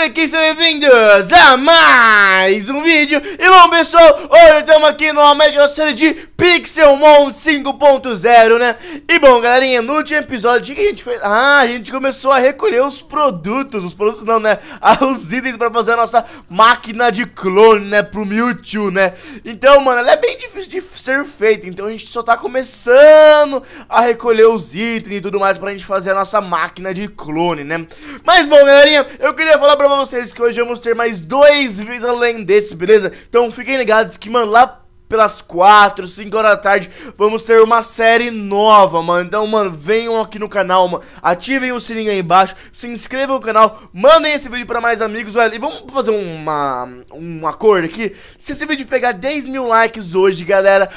Fiquem sejam bem-vindos a mais um vídeo E bom pessoal, hoje estamos aqui novamente na série de Pixelmon 5.0, né? E bom galerinha, no último episódio, o que a gente fez? Ah, a gente começou a recolher os produtos Os produtos não, né? Ah, os itens pra fazer a nossa máquina de clone, né? Pro Mewtwo, né? Então, mano, ela é bem difícil de ser feita Então a gente só tá começando a recolher os itens e tudo mais Pra gente fazer a nossa máquina de clone, né? Mas bom, galerinha, eu queria falar pra pra vocês que hoje vamos ter mais dois vídeos além desse, beleza? Então fiquem ligados que, mano, lá pelas 4, 5 horas da tarde, vamos ter uma série nova, mano. Então, mano, venham aqui no canal, mano. Ativem o sininho aí embaixo, se inscrevam no canal, mandem esse vídeo para mais amigos, velho. E vamos fazer uma, um acordo aqui. Se esse vídeo pegar 10 mil likes hoje, galera,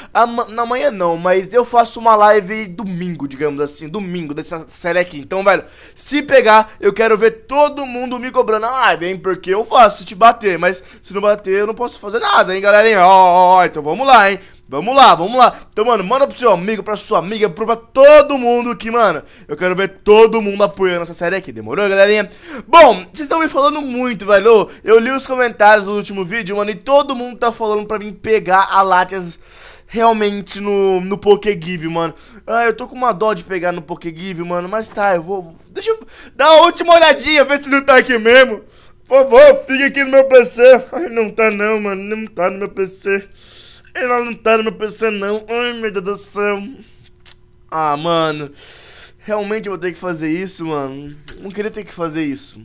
na manhã não, mas eu faço uma live domingo, digamos assim, domingo dessa série aqui. Então, velho, se pegar, eu quero ver todo mundo me cobrando a live, hein, porque eu faço se te bater, mas se não bater, eu não posso fazer nada, hein, galerinha. Ó, oh, oh, oh, então vamos Vamos lá, hein? Vamos lá, vamos lá. Então, mano, manda pro seu amigo, pra sua amiga, pro, pra todo mundo que, mano, eu quero ver todo mundo apoiando essa série aqui. Demorou, galerinha? Bom, vocês estão me falando muito, velho. Eu li os comentários do último vídeo, mano, e todo mundo tá falando pra mim pegar a Latias realmente no, no Pokégive, mano. Ah, eu tô com uma dó de pegar no Pokégive, mano, mas tá, eu vou... Deixa eu dar a última olhadinha, ver se não tá aqui mesmo. Por favor, fica aqui no meu PC. Ai, não tá não, mano, não tá no meu PC. Ela não tá no meu PC não. Ai, meu Deus do céu. Ah, mano. Realmente eu vou ter que fazer isso, mano. Não queria ter que fazer isso.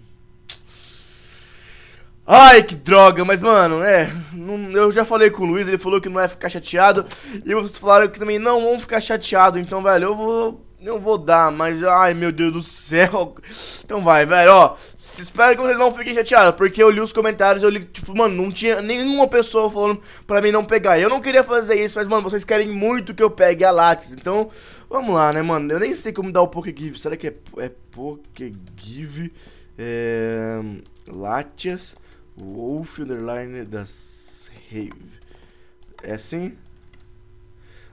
Ai, que droga, mas mano, é. Não, eu já falei com o Luiz, ele falou que não vai ficar chateado. E vocês falaram que também não vão ficar chateado. Então, velho, eu vou não vou dar, mas. Ai, meu Deus do céu. Então vai, velho. Ó, espero que vocês não fiquem chateados. Porque eu li os comentários, eu li, tipo, mano, não tinha nenhuma pessoa falando pra mim não pegar. Eu não queria fazer isso, mas, mano, vocês querem muito que eu pegue a Lattes. Então, vamos lá, né, mano? Eu nem sei como dar o Pokégive. Será que é, é Pokégive? É. Latias Wolf Underline das Rave. É assim?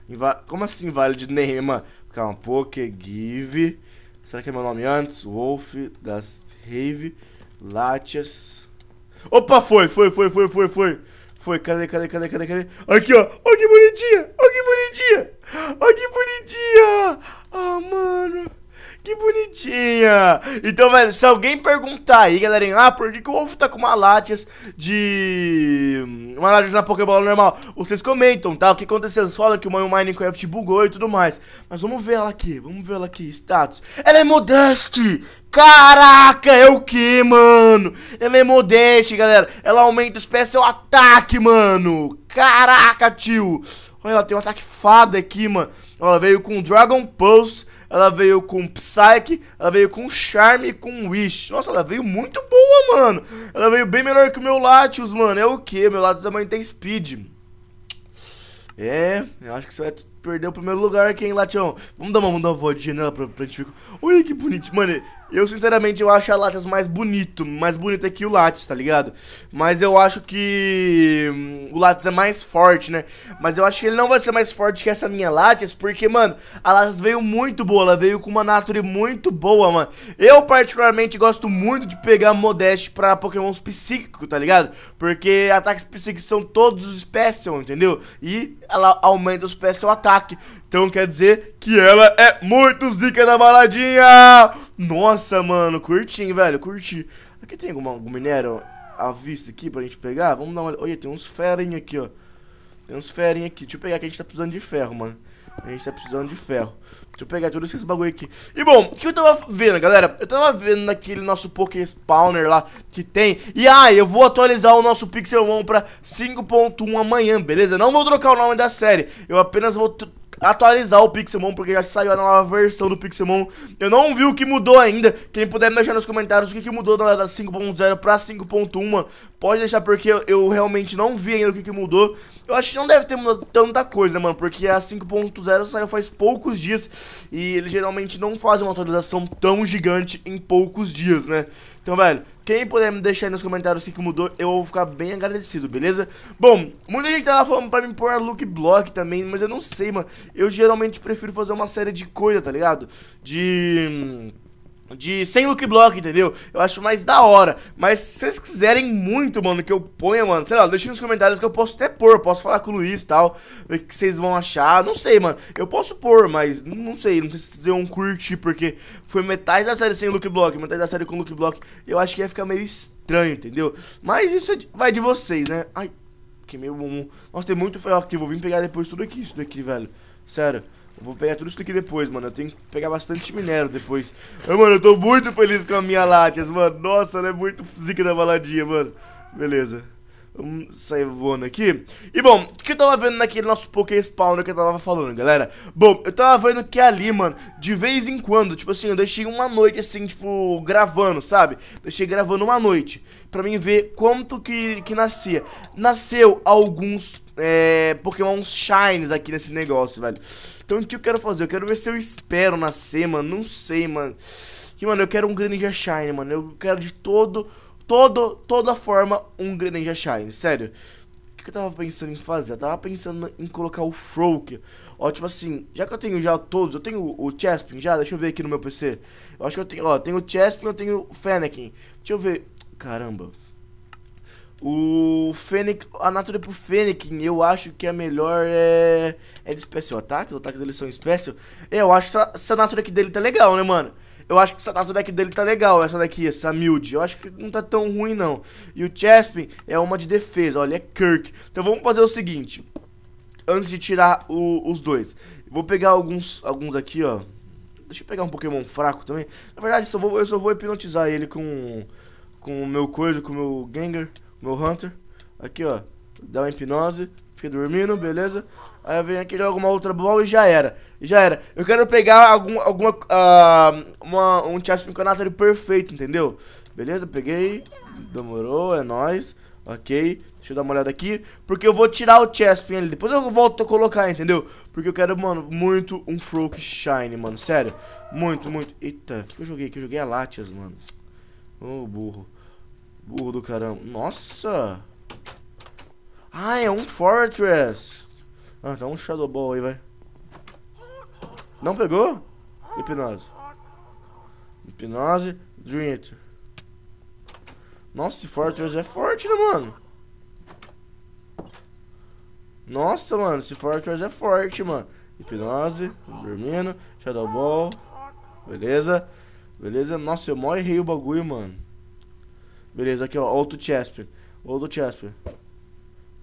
Inva como assim vale de name, mano? Calma pouco, give. Será que é meu nome antes? Wolf, das Rave, Latias. Opa, foi, foi, foi, foi, foi, foi. Foi, cadê, cadê, cadê, cadê, cadê? Aqui, ó. Ó que bonitinha, ó que bonitinha. Ó que bonitinha. Ah, mano. Que bonitinha! Então, velho, se alguém perguntar aí, galerinha, ah, por que, que o ovo tá com uma látias de. Uma látias na Pokébola normal? Vocês comentam, tá? O que aconteceu? Vocês falam que o Minecraft bugou e tudo mais. Mas vamos ver ela aqui, vamos ver ela aqui, status. Ela é modeste! Caraca, é o que, mano? Ela é modeste, galera. Ela aumenta o especial ataque, mano. Caraca, tio. Olha, ela tem um ataque fada aqui, mano. Ela veio com Dragon Pulse ela veio com Psyche, ela veio com Charme e com Wish. Nossa, ela veio muito boa, mano. Ela veio bem melhor que o meu Latios, mano. É o que? Meu Latios também tem Speed. É, eu acho que isso vai é perdeu o primeiro lugar aqui, hein, Latião? Vamos dar uma, uma voadinha nela pra, pra gente ficar... Olha que bonito, mano. Eu, sinceramente, eu acho a Latias mais bonito, mais bonita que o Latias, tá ligado? Mas eu acho que hum, o Latias é mais forte, né? Mas eu acho que ele não vai ser mais forte que essa minha Latias, porque, mano, a Latias veio muito boa, ela veio com uma nature muito boa, mano. Eu, particularmente, gosto muito de pegar Modeste pra pokémons psíquicos, tá ligado? Porque ataques psíquicos são todos os special, entendeu? E ela aumenta os special ataques ataque. Então quer dizer que ela é muito zica da baladinha. Nossa, mano, curti, velho, curti. Aqui tem alguma, algum minério à vista aqui pra gente pegar? Vamos dar uma olhada. Olha, tem uns ferinhos aqui, ó. Tem uns ferinhos aqui. Deixa eu pegar que a gente tá precisando de ferro, mano. A gente tá precisando de ferro. Deixa eu pegar todos esses bagulho aqui. E bom, o que eu tava vendo, galera? Eu tava vendo naquele nosso Poké Spawner lá que tem. E ah, eu vou atualizar o nosso Pixelmon pra 5.1 amanhã, beleza? Não vou trocar o nome da série. Eu apenas vou atualizar o Pixelmon, porque já saiu a nova versão do Pixelmon. Eu não vi o que mudou ainda. Quem puder me deixar nos comentários o que, que mudou da 5.0 pra 5.1, pode deixar, porque eu, realmente não vi ainda o que, que mudou. Eu acho que não deve ter mudado tanta coisa, mano, porque a 5.0 saiu faz poucos dias e eles geralmente não fazem uma atualização tão gigante em poucos dias, né? Então, velho, quem puder me deixar aí nos comentários o que, que mudou, eu vou ficar bem agradecido, beleza? Bom, muita gente tava falando pra mim pôr look block também, mas eu não sei, mano. Eu geralmente prefiro fazer uma série de coisa, tá ligado? De... Hum, de sem look block, entendeu? Eu acho mais da hora. Mas se vocês quiserem muito, mano, que eu ponha, mano, sei lá, deixa nos comentários que eu posso até pôr, posso falar com o Luiz e tal, o que vocês vão achar, não sei, mano. Eu posso pôr, mas não sei, não sei se vocês vão curtir, porque foi metade da série sem look block, metade da série com look block, eu acho que ia ficar meio estranho, entendeu? Mas isso é vai de vocês, né? Ai, que meio bom. Nossa, tem muito ferro aqui, vou vir pegar depois tudo aqui, isso daqui, velho. Sério. Eu vou pegar tudo isso aqui depois, mano. Eu tenho que pegar bastante minério depois. Eu, mano, eu tô muito feliz com a minha Latias, mano. Nossa, ela é muito zica da baladinha, mano. Beleza. Vamos sair voando aqui. E bom, o que eu tava vendo naquele nosso Poké Spawner que eu tava falando, galera? Bom, eu tava vendo que ali, mano, de vez em quando, tipo assim, eu deixei uma noite assim, tipo, gravando, sabe? Deixei gravando uma noite pra mim ver quanto que, que nascia. Nasceu alguns é, Pokémon Shines aqui nesse negócio, velho. Então o que eu quero fazer? Eu quero ver se eu espero nascer, mano. Não sei, mano. Que, mano, eu quero um Greninja Shine, mano. Eu quero de todo, todo, toda forma um Greninja Shine, sério. O que eu tava pensando em fazer? Eu tava pensando em colocar o Froak. Ó, tipo assim, já que eu tenho já todos, eu tenho o, Chespin já, deixa eu ver aqui no meu PC. Eu acho que eu tenho, ó, tenho o Chespin, eu tenho o Fennekin. Deixa eu ver. Caramba, o fênix a Natura pro fênix eu acho que a é melhor é, é de especial ataque, os ataques dele são especial. Eu acho que essa, essa Natura aqui dele tá legal, né, mano? Eu acho que essa Natura aqui dele tá legal, essa daqui, essa Mild. Eu acho que não tá tão ruim, não. E o Chespin é uma de defesa, olha, é Kirk. Então vamos fazer o seguinte, antes de tirar o, os dois. Vou pegar alguns, alguns aqui, ó. Deixa eu pegar um Pokémon fraco também. Na verdade, eu só vou, eu só vou hipnotizar ele com, com o meu coisa, com o meu Gengar meu Hunter. Aqui, ó. Dá uma hipnose. Fica dormindo, beleza? Aí eu venho aqui, jogo uma outra bola e já era. Já era. Eu quero pegar algum, alguma. Uh, uma, um chest pinconato perfeito, entendeu? Beleza? Peguei. Demorou, é nóis. Ok, deixa eu dar uma olhada aqui Porque eu vou tirar o Chespin ali Depois eu volto a colocar, entendeu? Porque eu quero, mano, muito um Froak Shine, mano Sério, muito, muito Eita, o que, que eu joguei aqui? Eu joguei a Latias, mano Ô, oh, burro Burro do caramba. Nossa! Ah, é um Fortress! Ah, tá um Shadow Ball aí, vai. Não pegou? Hipnose. Hipnose, Dream Nossa, esse Fortress é forte, né, mano? Nossa, mano, esse Fortress é forte, mano. Hipnose, dormindo, Shadow Ball. Beleza. Beleza, nossa, eu mó errei o bagulho, mano. Beleza, aqui ó, outro Chesper. Outro Chesper.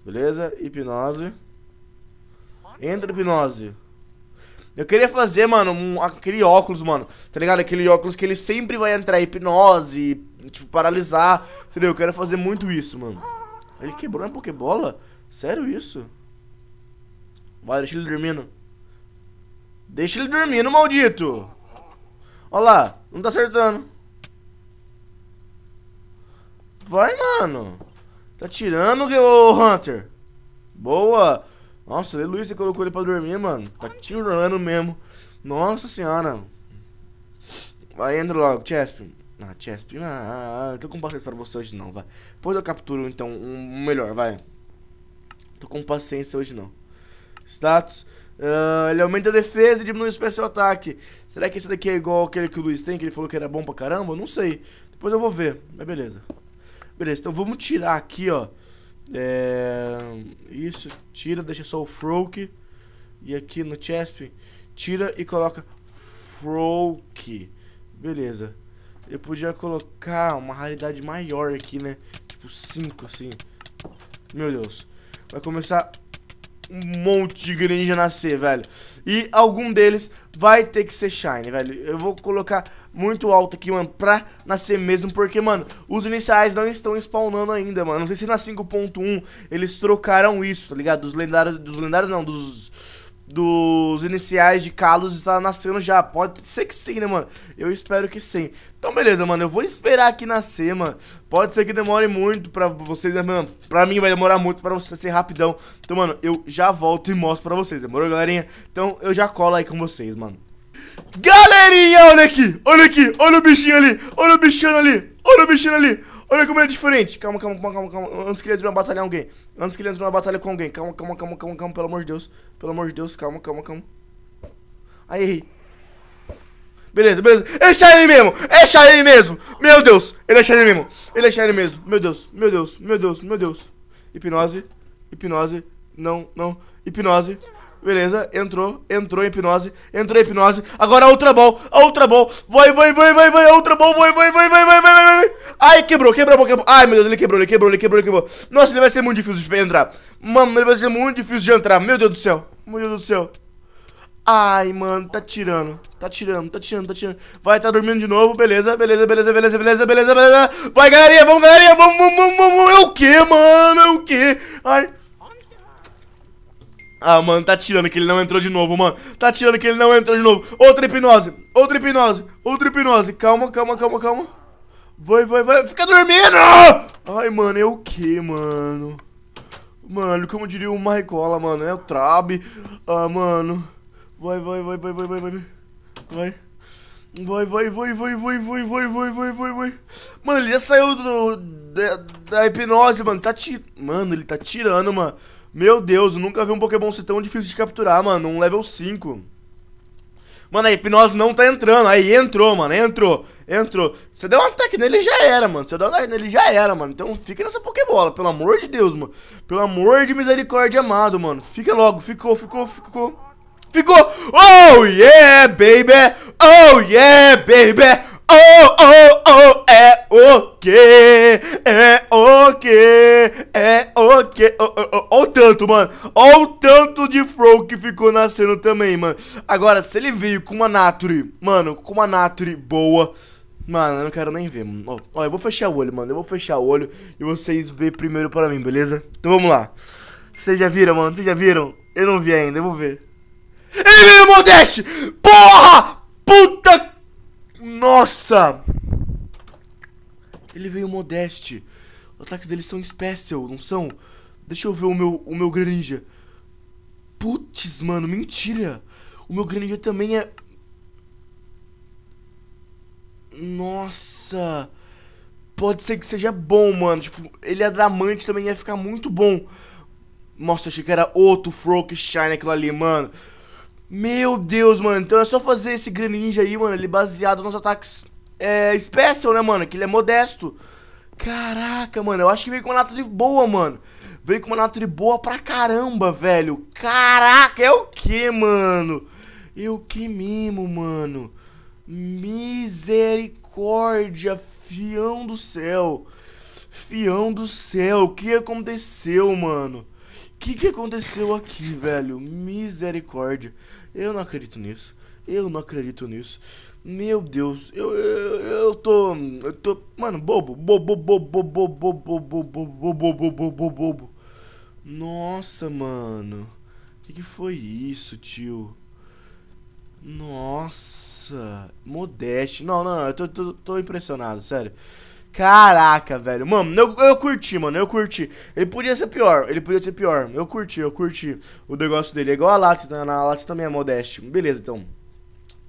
Beleza, hipnose. Entra hipnose. Eu queria fazer, mano, um, aquele óculos, mano. Tá ligado? Aquele óculos que ele sempre vai entrar hipnose, tipo, paralisar. Entendeu? Eu quero fazer muito isso, mano. Ele quebrou minha é Pokébola? Sério isso? Vai, deixa ele dormindo. Deixa ele dormindo, maldito. Olha lá, não tá acertando. Vai, mano. Tá tirando, o Hunter. Boa. Nossa, aleluia, você colocou ele pra dormir, mano. Tá tirando mesmo. Nossa senhora. Vai, entra logo, Chesp. Ah, Chesp. Ah, tô com paciência pra você hoje não, vai. Depois eu capturo, então, um melhor, vai. Tô com paciência hoje não. Status. Uh, ele aumenta a defesa e diminui o especial ataque. Será que esse daqui é igual aquele que o Luiz tem, que ele falou que era bom pra caramba? Eu não sei. Depois eu vou ver. Mas beleza. Beleza, então vamos tirar aqui, ó. É... Isso, tira, deixa só o Froke. E aqui no Chesp, tira e coloca Froke. Beleza. Eu podia colocar uma raridade maior aqui, né? Tipo 5, assim. Meu Deus. Vai começar um monte de Greninja nascer, velho. E algum deles vai ter que ser Shine, velho. Eu vou colocar muito alto aqui, mano, pra nascer mesmo, porque, mano, os iniciais não estão spawnando ainda, mano. Não sei se na 5.1 eles trocaram isso, tá ligado? Dos lendários, dos lendários não, dos dos iniciais de Carlos está nascendo já. Pode ser que sim, né, mano? Eu espero que sim. Então, beleza, mano. Eu vou esperar aqui nascer, mano. Pode ser que demore muito pra vocês, né, mano? Pra mim vai demorar muito pra você ser rapidão. Então, mano, eu já volto e mostro pra vocês. Demorou, galerinha? Então, eu já colo aí com vocês, mano. Galerinha, olha aqui. Olha aqui. Olha o bichinho ali. Olha o bichinho ali. Olha o bichinho ali. Olha como ele é diferente. Calma, calma, calma, calma, Antes que ele entre numa batalha com alguém. Antes que ele entre numa batalha com alguém. Calma, calma, calma, calma, calma. Pelo amor de Deus. Pelo amor de Deus. Calma, calma, calma. Aí, errei. Beleza, beleza. Deixa ele é mesmo. Deixa ele é mesmo. Meu Deus. Ele é ele mesmo. Ele é ele mesmo. Meu Deus. Meu Deus. Meu Deus. Meu Deus. Hipnose. Hipnose. Não, não. Hipnose. Beleza, entrou, entrou em hipnose, entrou em hipnose. Agora outra ball, outra ball. Vai, vai, vai, vai, vai, outra ball, vai, vai, vai, vai, vai, vai, vai. Ai, quebrou, quebrou, quebrou. Ai, meu Deus, ele quebrou, ele quebrou, ele quebrou, ele quebrou. Nossa, ele vai ser muito difícil de entrar. Mano, ele vai ser muito difícil de entrar. Meu Deus do céu, meu Deus do céu. Ai, mano, tá tirando. Tá tirando, tá tirando, tá tirando. Vai, tá dormindo de novo. Beleza, beleza, beleza, beleza, beleza, beleza, beleza. Vai, galerinha, vamos, galerinha, vamos, vamos, vamos. É o que, mano? É o que? Ai. Ah, mano, tá tirando que ele não entrou de novo, mano. Tá tirando que ele não entrou de novo. Outra hipnose, outra hipnose, outra hipnose. Calma, calma, calma, calma. Vai, vai, vai. Fica dormindo! Ai, mano, é o que, mano? Mano, como diria o Maricola, mano, é o Trab. Ah, mano. Vai, vai, vai, vai, vai, vai, vai. Vai. Vai, vai, vai, vai, vai, vai, vai, vai, vai, vai, vai. Mano, ele já saiu do, da, da hipnose, mano. Tá tirando. Mano, ele tá tirando, mano. Meu Deus, nunca vi um Pokémon ser tão difícil de capturar, mano. Um level 5. Mano, a hipnose não tá entrando. Aí entrou, mano. Entrou. Entrou. Você deu um ataque nele já era, mano. Você deu um ataque nele já era, mano. Então fica nessa Pokébola, pelo amor de Deus, mano. Pelo amor de misericórdia amado, mano. Fica logo. Ficou, ficou, ficou. Ficou. Oh yeah, baby. Oh yeah, baby. Oh, oh, oh, é o okay. que? É o okay. que? É o okay. que? Oh, Olha o tanto, mano. Olha o tanto de Frog que ficou nascendo também, mano. Agora, se ele veio com uma Nature, mano, com uma Nature boa... Mano, eu não quero nem ver, mano. Ó, eu vou fechar o olho, mano. Eu vou fechar o olho e vocês vê primeiro para mim, beleza? Então vamos lá. Vocês já viram, mano? Vocês já viram? Eu não vi ainda, eu vou ver. Ele veio Modeste! Porra! Puta... Nossa! Ele veio Modeste. Os ataques deles são especial, não são? Deixa eu ver o meu, o meu Greninja. Putz, mano, mentira. O meu Greninja também é... Nossa. Pode ser que seja bom, mano. Tipo, ele é adamante também ia ficar muito bom. Nossa, achei que era outro Frog Shine aquilo ali, mano. Meu Deus, mano. Então é só fazer esse Greninja aí, mano. Ele baseado nos ataques é, special, né, mano? Que ele é modesto. Caraca, mano. Eu acho que veio com uma lata de boa, mano. Veio com uma Nature boa pra caramba, velho. Caraca, é o que, mano? Eu é que mimo, mano. Misericórdia, fião do céu. Fião do céu, o que aconteceu, mano? O que, que aconteceu aqui, velho? Misericórdia. Eu não acredito nisso. Eu não acredito nisso. Meu Deus, eu, eu, eu tô. Eu tô. Mano, bobo. Bobo, bobo, bobo, bobo, bobo, bobo, bobo, bobo, bobo. Nossa, mano. O que, que foi isso, tio? Nossa. Modeste. Não, não, não. Eu tô, tô, tô impressionado, sério. Caraca, velho. Mano, eu, eu curti, mano. Eu curti. Ele podia ser pior. Ele podia ser pior. Eu curti, eu curti. O negócio dele é igual a Lattes. Né? A Lattes também é modeste. Beleza, então.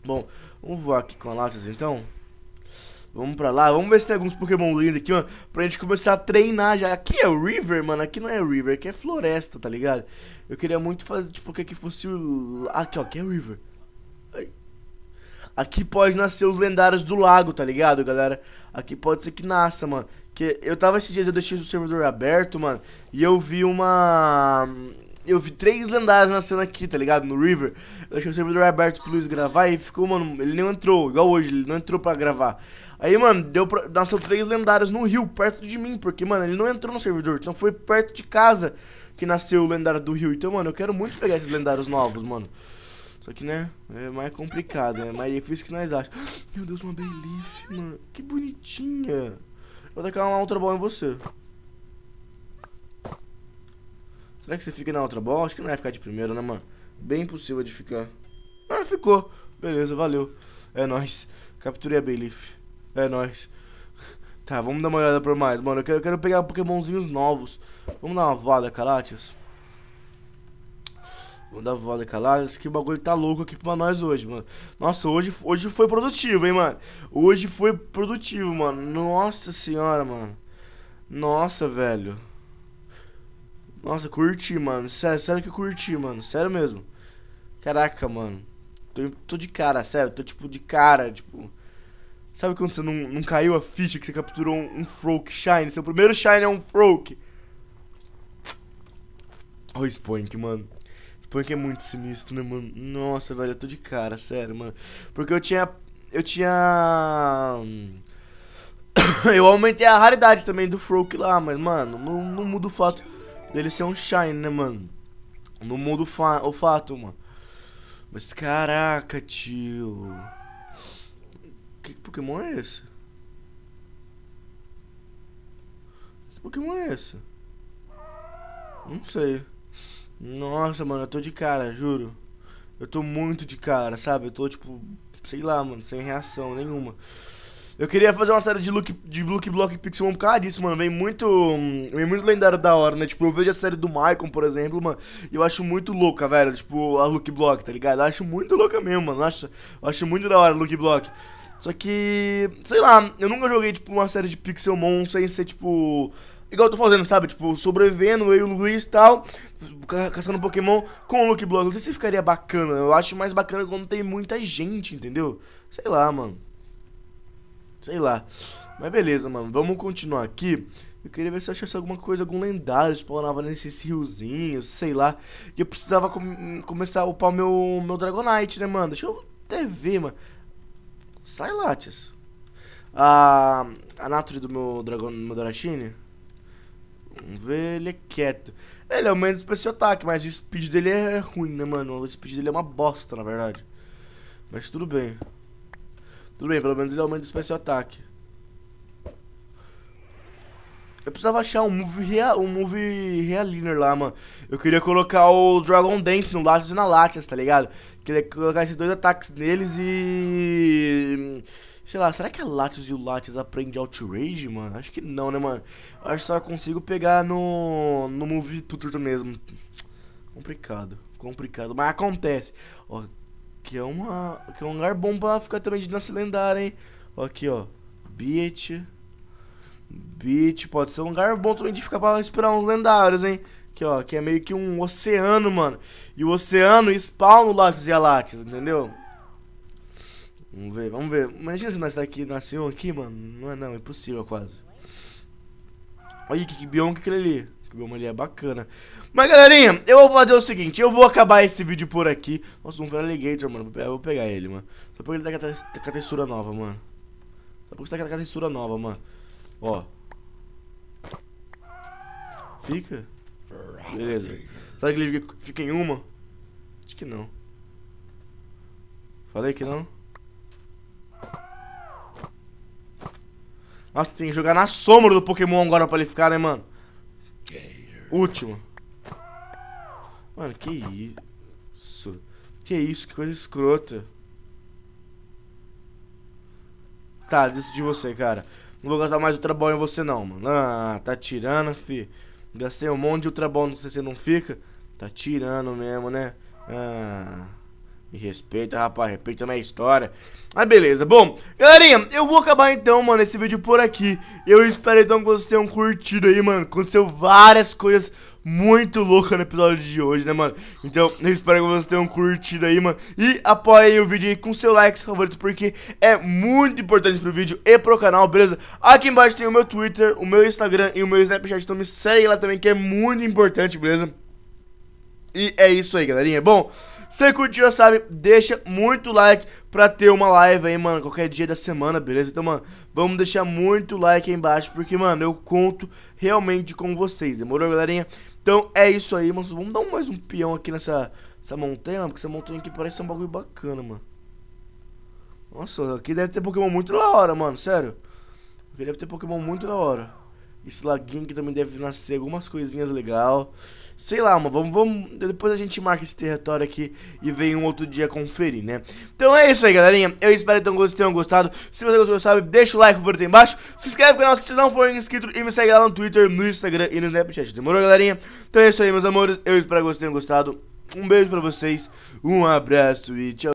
Bom, vamos voar aqui com a Lattes, então. Vamos pra lá, vamos ver se tem alguns Pokémon lindos aqui, mano, pra gente começar a treinar já. Aqui é o River, mano, aqui não é River, aqui é floresta, tá ligado? Eu queria muito fazer, tipo, que aqui fosse o... Aqui, ó, aqui é o River. Aqui pode nascer os lendários do lago, tá ligado, galera? Aqui pode ser que nasça, mano. Que eu tava esses dias, eu deixei o servidor aberto, mano, e eu vi uma... Eu vi três lendários nascendo aqui, tá ligado? No River. Eu deixei o servidor aberto pro Luiz gravar e ficou, mano, ele não entrou, igual hoje, ele não entrou pra gravar. Aí, mano, deu pra... nasceu três lendários no rio, perto de mim, porque, mano, ele não entrou no servidor, então foi perto de casa que nasceu o lendário do rio. Então, mano, eu quero muito pegar esses lendários novos, mano. Só que, né, é mais complicado, né? Mais difícil que nós achamos. Meu Deus, uma Bayleaf, mano. Que bonitinha. Vou tacar uma outra bola em você. Será que você fica na outra bola? Acho que não vai é ficar de primeira, né, mano? Bem possível de ficar. Ah, ficou. Beleza, valeu. É nóis. Capturei a Bayleaf. É nóis. Tá, vamos dar uma olhada pra mais. Mano, eu quero, eu quero pegar pokémonzinhos novos. Vamos dar uma vada, Calatias. Vamos dar uma vada, Calatias, que bagulho tá louco aqui pra nós hoje, mano. Nossa, hoje, hoje foi produtivo, hein, mano. Hoje foi produtivo, mano. Nossa senhora, mano. Nossa, velho. Nossa, curti, mano. Sério, sério que curti, mano. Sério mesmo. Caraca, mano. Tô, tô de cara, sério. Tô, tipo, de cara, tipo... Sabe quando você não, não caiu a ficha que você capturou um, um Froak Shine? Seu primeiro Shine é um Froak. o Spoink, mano. Spoink é muito sinistro, né, mano? Nossa, velho, eu tô de cara, sério, mano. Porque eu tinha. Eu tinha. Hum, eu aumentei a raridade também do Froak lá, mas, mano, não, não muda o fato dele ser um Shine, né, mano? Não muda o, fa o fato, mano. Mas caraca, tio. Que Pokémon é esse? Que Pokémon é esse? Não sei. Nossa, mano, eu tô de cara, juro. Eu tô muito de cara, sabe? Eu tô tipo, sei lá, mano, sem reação nenhuma. Eu queria fazer uma série de look de look block pixel por causa disso, mano. Vem muito. Vem muito lendário da hora, né? Tipo, eu vejo a série do Michael, por exemplo, mano. E eu acho muito louca, velho. Tipo, a look block, tá ligado? Eu acho muito louca mesmo, mano. Eu acho, eu acho muito da hora a look block. Só que. Sei lá, eu nunca joguei, tipo, uma série de Pixelmon sem ser, tipo. Igual eu tô fazendo, sabe? Tipo, sobrevivendo, eu e o Luiz e tal, caçando Pokémon com o Luke Block. Não sei se ficaria bacana. Eu acho mais bacana quando tem muita gente, entendeu? Sei lá, mano. Sei lá. Mas beleza, mano. Vamos continuar aqui. Eu queria ver se eu achasse alguma coisa, algum lendário spawnava nesses riozinhos, sei lá. E eu precisava com começar a upar meu, meu Dragonite, né, mano? Deixa eu até ver, mano. Sai lá, tias. A, a do meu Dragon meu Dorachine. Vamos ver, ele é quieto. Ele é o menos pra esse ataque, mas o speed dele é ruim, né, mano? O speed dele é uma bosta, na verdade. Mas tudo bem. Tudo bem, pelo menos ele aumenta é o especial ataque. Eu precisava achar um move, rea, um move realiner lá, mano. Eu queria colocar o Dragon Dance no Latias e na Latias, tá ligado? Queria colocar esses dois ataques neles e... Sei lá, será que a Latias e o Latias aprendem Outrage, mano? Acho que não, né, mano? Acho que só consigo pegar no, no Move Tutor mesmo. Complicado, complicado. Mas acontece. Ó, que é uma. Que é um lugar bom pra ficar também de dança lendária, hein? Ó, aqui, ó. Beach. Beach. Pode ser um lugar bom também de ficar pra esperar uns lendários, hein? Aqui, ó. Que é meio que um oceano, mano. E o oceano spawna o Látis e a Látis, entendeu? Vamos ver, vamos ver. Imagina se nós daqui nasceu aqui, mano. Não é não, é impossível quase. Olha que, que bioma que é aquele ali uma ali é bacana. Mas, galerinha, eu vou fazer o seguinte. Eu vou acabar esse vídeo por aqui. Nossa, um Alligator, mano. Eu vou pegar ele, mano. Só porque ele tá com a tá textura nova, mano. Só porque ele tá com a textura nova, mano. Ó. Fica. Beleza. Será que ele fica em uma? Acho que não. Falei que não. Nossa, tem que jogar na sombra do Pokémon agora pra ele ficar, né, mano? Último. Mano, que isso? Que isso? Que coisa escrota. Tá, desisto de você, cara. Não vou gastar mais Ultra Ball em você não, mano. Ah, tá tirando, fi. Gastei um monte de Ultra Ball, não sei se você não fica. Tá tirando mesmo, né? Ah... Me respeita, rapaz, respeita a minha história. Mas beleza, bom, galerinha, eu vou acabar então, mano, esse vídeo por aqui. Eu espero então que vocês tenham curtido aí, mano. Aconteceu várias coisas muito louca no episódio de hoje, né, mano? Então, eu espero que vocês tenham curtido aí, mano. E apoiem o vídeo aí com seu like, seu favorito, porque é muito importante pro vídeo e pro canal, beleza? Aqui embaixo tem o meu Twitter, o meu Instagram e o meu Snapchat, então me segue lá também, que é muito importante, beleza? E é isso aí, galerinha. Bom... Se curtiu, sabe, deixa muito like pra ter uma live aí, mano, qualquer dia da semana, beleza? Então, mano, vamos deixar muito like aí embaixo, porque, mano, eu conto realmente com vocês, demorou, galerinha? Então, é isso aí, mano, vamos dar mais um peão aqui nessa essa montanha, mano, porque essa montanha aqui parece ser um bagulho bacana, mano. Nossa, aqui deve ter Pokémon muito da hora, mano, sério. Aqui deve ter Pokémon muito da hora. Esse laguinho que também deve nascer algumas coisinhas legal. Sei lá, mas vamos, vamos. Depois a gente marca esse território aqui e vem um outro dia conferir, né? Então é isso aí, galerinha. Eu espero que vocês tenham gostado. Se você gostou, sabe, deixa o like, por aí embaixo. Se inscreve no canal se não for inscrito e me segue lá no Twitter, no Instagram e no Snapchat. Demorou, galerinha? Então é isso aí, meus amores. Eu espero que vocês tenham gostado. Um beijo pra vocês, um abraço e tchau.